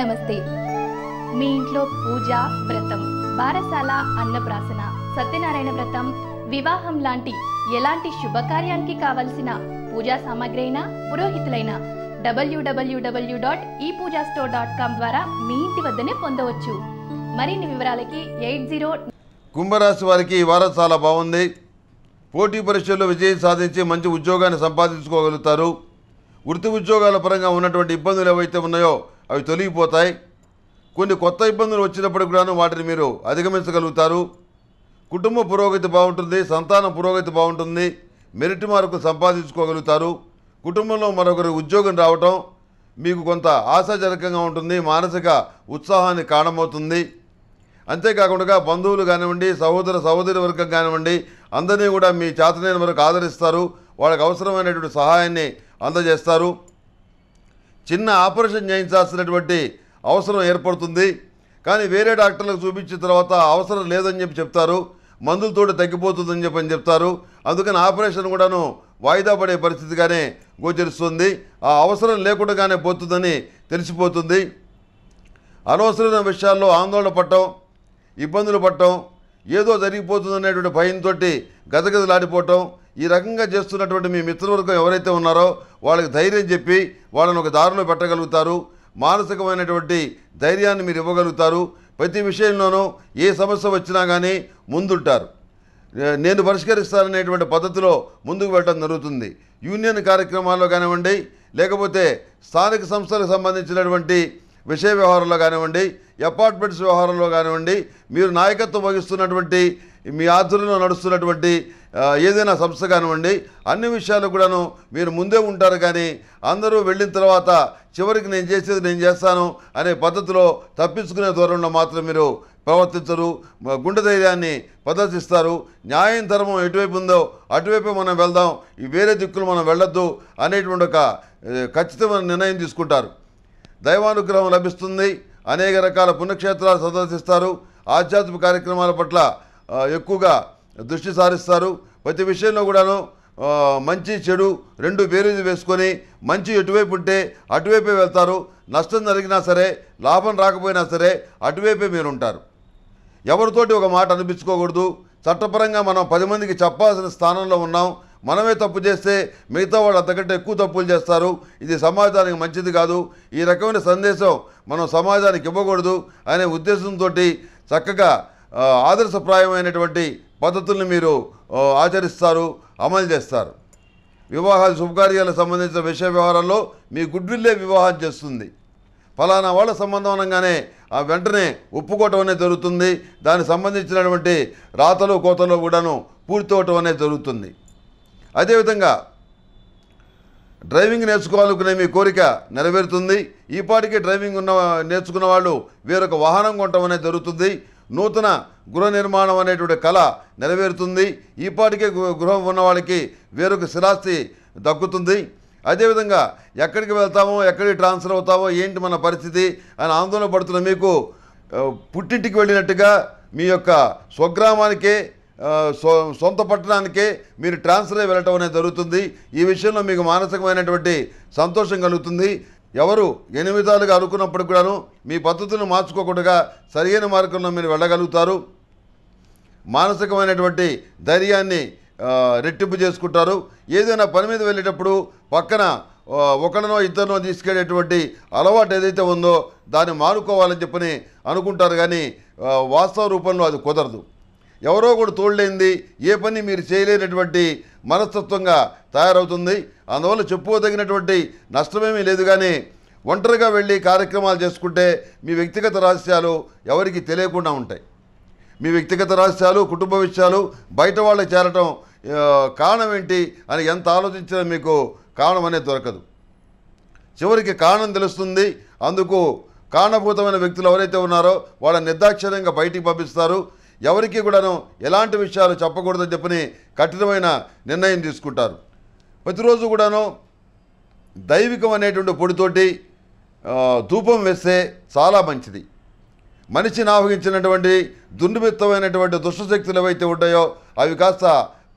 నమస్తే మీ ఇంట్లో పూజ వ్రతం బారసాల అన్నప్రాసన సత్యనారాయణ వ్రతం వివాహం లాంటి ఎలాంటి శుభకార్యానికి కావలసిన పూజా సామాగ్రి అయినా పురోహితులైన డబ్ల్యూడబ్ల్యూడబ్ల్యూ డాట్ ఈ పూజా స్టోర్ డాట్ కామ్ ద్వారా మీ ఇంటి వద్దనే పొందవచ్చు మరిన్ని వివరాలకి ఎయిట్ జీరో కుంభరాశి వారికి ఈ వారం చాలా బాగుంది పోటీ పరీక్షల్లో విజయం సాధించి మంచి ఉద్యోగాన్ని సంపాదించుకోగలుగుతారు వృత్తి ఉద్యోగాల పరంగా ఉన్నటువంటి ఇబ్బందులు ఏవైతే ఉన్నాయో అవి తొలగిపోతాయి కొన్ని కొత్త ఇబ్బందులు వచ్చినప్పుడు కూడాను వాటిని మీరు అధిగమించగలుగుతారు కుటుంబ పురోగతి బాగుంటుంది సంతాన పురోగతి బాగుంటుంది మెరిట్ మార్కు సంపాదించుకోగలుగుతారు కుటుంబంలో మరొకరి ఉద్యోగం రావటం మీకు కొంత ఆశాజనకంగా ఉంటుంది మానసిక ఉత్సాహాన్ని కారణమవుతుంది అంతేకాకుండా బంధువులు కానివ్వండి సహోదర సహోదరి వర్గం కానివ్వండి అందరినీ కూడా మీ చేతనైన వరకు ఆదరిస్తారు వాళ్ళకి అవసరమైనటువంటి సహాయాన్ని అందజేస్తారు చిన్న ఆపరేషన్ చేయించాల్సినటువంటి అవసరం ఏర్పడుతుంది కానీ వేరే డాక్టర్లకు చూపించిన తర్వాత అవసరం లేదని చెప్పి చెప్తారు మందులతో తగ్గిపోతుందని చెప్పి అని చెప్తారు అందుకని ఆపరేషన్ కూడాను వాయిదా పడే పరిస్థితిగానే గోచరిస్తుంది ఆ అవసరం లేకుండానే పోతుందని తెలిసిపోతుంది అనవసరమైన విషయాల్లో ఆందోళన పట్టడం ఇబ్బందులు పడటం ఏదో జరిగిపోతుందనేటువంటి భయంతో గదగదలాడిపోవటం ఈ రకంగా చేస్తున్నటువంటి మీ మిత్రవర్గం ఎవరైతే ఉన్నారో వాళ్ళకి ధైర్యం చెప్పి వాళ్ళని ఒక దారిలో పెట్టగలుగుతారు మానసికమైనటువంటి ధైర్యాన్ని మీరు ఇవ్వగలుగుతారు ప్రతి విషయంలోనూ ఏ సమస్య వచ్చినా కానీ ముందుంటారు నేను పరిష్కరిస్తాననేటువంటి పద్ధతిలో ముందుకు వెళ్ళడం జరుగుతుంది యూనియన్ కార్యక్రమాల్లో కానివ్వండి లేకపోతే స్థానిక సంస్థలకు సంబంధించినటువంటి విషయ వ్యవహారంలో కానివ్వండి అపార్ట్మెంట్స్ వ్యవహారంలో కానివ్వండి మీరు నాయకత్వం వహిస్తున్నటువంటి మీ ఆధ్వర్యంలో నడుస్తున్నటువంటి ఏదైనా సంస్థ కానివ్వండి అన్ని విషయాలు కూడాను మీరు ముందే ఉంటారు కానీ అందరూ వెళ్ళిన తర్వాత చివరికి నేను చేసేది నేను చేస్తాను అనే పద్ధతిలో తప్పించుకునే ధోరణిలో మాత్రం మీరు ప్రవర్తించరు గుండె ధైర్యాన్ని ప్రదర్శిస్తారు న్యాయం ధర్మం ఎటువైపు ఉందో అటువైపు మనం వెళ్దాం ఈ వేరే దిక్కులు మనం వెళ్ళొద్దు అనేటువంటి ఒక ఖచ్చితమైన నిర్ణయం తీసుకుంటారు దైవానుగ్రహం లభిస్తుంది అనేక రకాల పుణ్యక్షేత్రాలు సందర్శిస్తారు ఆధ్యాత్మిక కార్యక్రమాల పట్ల ఎక్కువగా దృష్టి సారిస్తారు ప్రతి విషయంలో కూడాను మంచి చెడు రెండు వేరు వేసుకొని మంచి ఎటువైపు ఉంటే అటువైపే వెళ్తారు నష్టం జరిగినా సరే లాభం రాకపోయినా సరే అటువైపే మీరు ఉంటారు ఎవరితోటి ఒక మాట అనిపించుకోకూడదు చట్టపరంగా మనం పది మందికి చెప్పాల్సిన స్థానంలో ఉన్నాం మనమే తప్పు చేస్తే మిగతా వాళ్ళు అంతకంటే ఎక్కువ తప్పులు చేస్తారు ఇది సమాజానికి మంచిది కాదు ఈ రకమైన సందేశం మనం సమాజానికి ఇవ్వకూడదు అనే ఉద్దేశంతో చక్కగా ఆదర్శప్రాయమైనటువంటి పద్ధతుల్ని మీరు ఆచరిస్తారు అమలు చేస్తారు వివాహాలు శుభకార్యాలకు సంబంధించిన విషయ వ్యవహారాల్లో మీ గుడ్విల్లే వివాహం చేస్తుంది ఫలానా వాళ్ళ సంబంధం అనగానే ఆ వెంటనే ఒప్పుకోవటం అనేది జరుగుతుంది దానికి సంబంధించినటువంటి రాతలు కోతలు కూడాను పూర్తవటం అనేది జరుగుతుంది అదేవిధంగా డ్రైవింగ్ నేర్చుకోవాలనుకునే మీ కోరిక నెరవేరుతుంది ఈపాటికి డ్రైవింగ్ ఉన్న నేర్చుకున్న వాళ్ళు వేరొక వాహనం కొనటం అనేది జరుగుతుంది నూతన గృహ నిర్మాణం అనేటువంటి కళ నెరవేరుతుంది ఈపాటికే గృహం ఉన్న వాళ్ళకి వేరొక స్థిరాస్తి దక్కుతుంది అదేవిధంగా ఎక్కడికి వెళ్తామో ఎక్కడికి ట్రాన్స్ఫర్ అవుతామో ఏంటి మన పరిస్థితి అని ఆందోళన పడుతున్న మీకు పుట్టింటికి వెళ్ళినట్టుగా మీ యొక్క స్వగ్రామానికే సొంత పట్టణానికే మీరు ట్రాన్స్ఫర్ వెళ్ళటం అనేది జరుగుతుంది ఈ విషయంలో మీకు మానసికమైనటువంటి సంతోషం కలుగుతుంది ఎవరు ఎనిమిదాలుగా అనుకున్నప్పుడు కూడాను మీ పద్ధతులను మార్చుకోకుండా సరైన మార్గంలో మీరు వెళ్ళగలుగుతారు మానసికమైనటువంటి ధైర్యాన్ని రెట్టింపు చేసుకుంటారు ఏదైనా పని మీద వెళ్ళేటప్పుడు పక్కన ఒకరినో ఇద్దరినో తీసుకెళ్లేటువంటి అలవాటు ఏదైతే ఉందో దాన్ని మానుకోవాలని చెప్పని అనుకుంటారు కానీ వాస్తవ రూపంలో అది కుదరదు ఎవరో కూడా తోడలేంది ఏ పని మీరు చేయలేనటువంటి మనస్తత్వంగా తయారవుతుంది అందువల్ల చెప్పుకోదగినటువంటి నష్టమేమీ లేదు కానీ ఒంటరిగా వెళ్ళి కార్యక్రమాలు చేసుకుంటే మీ వ్యక్తిగత రహస్యాలు ఎవరికి తెలియకుండా ఉంటాయి మీ వ్యక్తిగత రహస్యాలు కుటుంబ విషయాలు బయట వాళ్ళకి చేరటం కారణం ఏంటి అని ఎంత ఆలోచించినా మీకు కారణం అనేది దొరకదు చివరికి కారణం తెలుస్తుంది అందుకు కారణభూతమైన వ్యక్తులు ఎవరైతే ఉన్నారో వాళ్ళని నిర్దాక్షిణ్యంగా బయటికి పంపిస్తారు ఎవరికి కూడాను ఎలాంటి విషయాలు చెప్పకూడదని చెప్పని కఠినమైన నిర్ణయం తీసుకుంటారు ప్రతిరోజు కూడాను దైవికం అనేటువంటి పొడితోటి ధూపం వేస్తే చాలా మంచిది మనిషిని ఆవహించినటువంటి దుర్నిమిత్తమైనటువంటి దుష్టశక్తులు ఏవైతే ఉంటాయో అవి కాస్త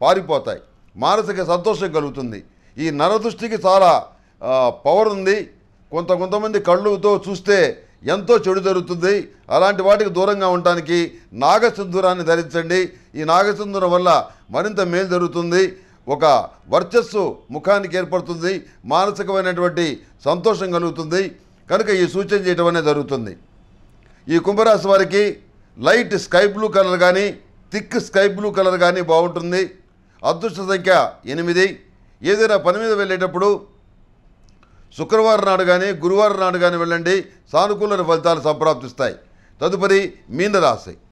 పారిపోతాయి మానసిక సంతోషం కలుగుతుంది ఈ నరదృష్టికి చాలా పవర్ ఉంది కొంత కొంతమంది కళ్ళుతో చూస్తే ఎంతో చెడు జరుగుతుంది అలాంటి వాటికి దూరంగా ఉండటానికి నాగసింధూరాన్ని ధరించండి ఈ నాగసింధూరం వల్ల మరింత మేలు జరుగుతుంది ఒక వర్చస్సు ముఖానికి ఏర్పడుతుంది మానసికమైనటువంటి సంతోషం కలుగుతుంది కనుక ఈ సూచన చేయడం అనేది జరుగుతుంది ఈ కుంభరాశి వారికి లైట్ స్కై బ్లూ కలర్ కానీ థిక్ స్కై బ్లూ కలర్ కానీ బాగుంటుంది అదృష్ట సంఖ్య ఎనిమిది ఏదైనా పని మీద వెళ్ళేటప్పుడు శుక్రవారం నాడు కానీ గురువారం నాడు కానీ వెళ్ళండి సానుకూల ఫలితాలు సంప్రాప్తిస్తాయి తదుపరి మీనరాశి